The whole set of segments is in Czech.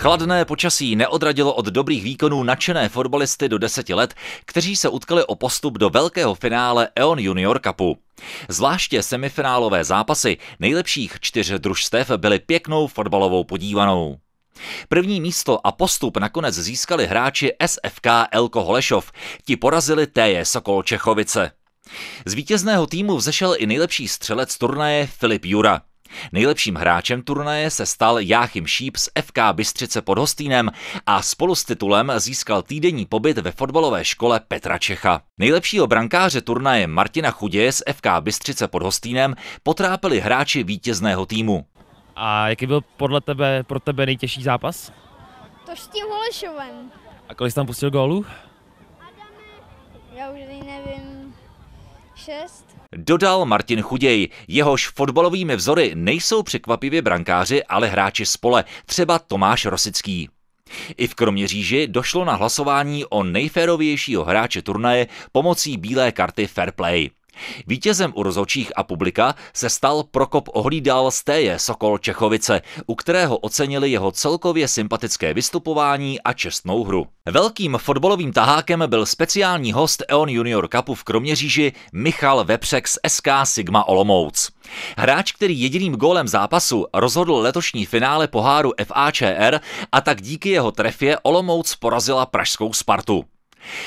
Chladné počasí neodradilo od dobrých výkonů nadšené fotbalisty do deseti let, kteří se utkali o postup do velkého finále EON Junior Cupu. Zvláště semifinálové zápasy nejlepších čtyř družstev byly pěknou fotbalovou podívanou. První místo a postup nakonec získali hráči SFK Elko Holešov. Ti porazili TJ Sokol Čechovice. Z vítězného týmu vzešel i nejlepší střelec turnaje Filip Jura. Nejlepším hráčem turnaje se stal Jáchym Šíp z FK Bystřice pod Hostýnem a spolu s titulem získal týdenní pobyt ve fotbalové škole Petra Čecha. Nejlepšího brankáře turnaje Martina Chudě z FK Bystřice pod Hostýnem potrápili hráči vítězného týmu. A jaký byl podle tebe, pro tebe nejtěžší zápas? To s tím Holešovem. A kolik jsi tam pustil gólů? Já už nevím. 6. Dodal Martin Chuděj. Jehož fotbalovými vzory nejsou překvapivě brankáři, ale hráči spole, třeba Tomáš Rosický. I v Kroměříži došlo na hlasování o nejférovějšího hráče turnaje pomocí bílé karty Fair Play. Vítězem u rozhodčích a publika se stal Prokop Ohlídal z Téje Sokol Čechovice, u kterého ocenili jeho celkově sympatické vystupování a čestnou hru. Velkým fotbalovým tahákem byl speciální host EON Junior Cupu v Kroměříži Michal Vepřek z SK Sigma Olomouc. Hráč, který jediným gólem zápasu rozhodl letošní finále poháru FAČR a tak díky jeho trefě Olomouc porazila pražskou Spartu.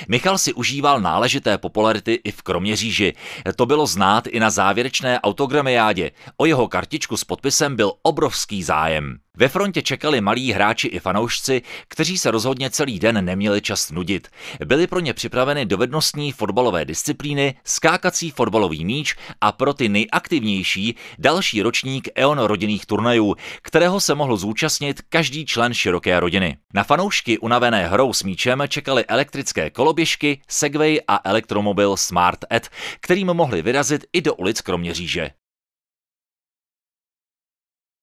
Michal si užíval náležité popularity i v Kroměříži. To bylo znát i na závěrečné autogramiádě. O jeho kartičku s podpisem byl obrovský zájem. Ve frontě čekali malí hráči i fanoušci, kteří se rozhodně celý den neměli čas nudit. Byly pro ně připraveny dovednostní fotbalové disciplíny, skákací fotbalový míč a pro ty nejaktivnější další ročník EON rodinných turnajů, kterého se mohl zúčastnit každý člen široké rodiny. Na fanoušky unavené hrou s míčem čekali elektrické koloběžky, Segway a elektromobil Smart Ed, kterým mohli vyrazit i do ulic Kroměříže.